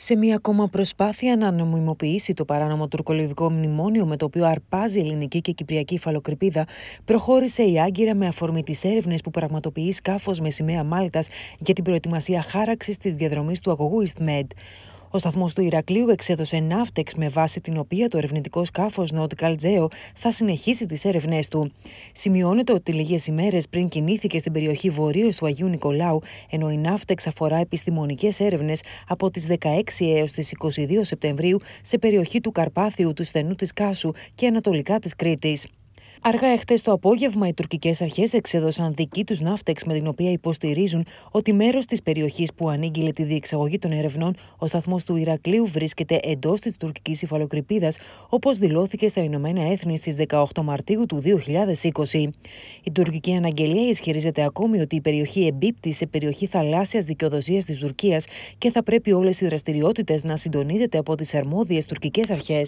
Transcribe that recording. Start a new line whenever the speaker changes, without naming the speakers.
Σε μία ακόμα προσπάθεια να νομιμοποιήσει το παράνομο τουρκολιβικό μνημόνιο με το οποίο αρπάζει η ελληνική και κυπριακή υφαλοκρηπίδα, προχώρησε η Άγκυρα με αφορμή τις έρευνες που πραγματοποιεί σκάφος με σημαία Μάλτας για την προετοιμασία χάραξης της διαδρομής του αγωγού EastMed. Ο σταθμός του Ηρακλείου εξέδωσε ναύτεξ με βάση την οποία το ερευνητικό σκάφος Nautical Geo θα συνεχίσει τις έρευνέ του. Σημειώνεται ότι λίγες ημέρες πριν κινήθηκε στην περιοχή βορείω του Αγίου Νικολάου, ενώ η ναύτεξ αφορά επιστημονικές έρευνες από τις 16 έως τις 22 Σεπτεμβρίου σε περιοχή του Καρπάθιου, του στενού της Κάσου και ανατολικά της Κρήτης. Αργά εχθές το απόγευμα, οι τουρκικές αρχές εξέδωσαν δική τους ναύτεξ με την οποία υποστηρίζουν ότι μέρος της περιοχής που ανήγγειλε τη διεξαγωγή των ερευνών, ο σταθμός του Ηρακλείου βρίσκεται εντός της τουρκικής υφαλοκρηπίδας, όπως δηλώθηκε στα Ηνωμένα Έθνη στις 18 Μαρτίου του 2020. Η τουρκική αναγγελία ισχυρίζεται ακόμη ότι η περιοχή εμπίπτει σε περιοχή θαλάσσιας δικαιοδοσίας της Τουρκίας και θα πρέπει όλες οι δραστηριότητες να συντονίζεται από τις αρμόδιες τουρκικές αρχές.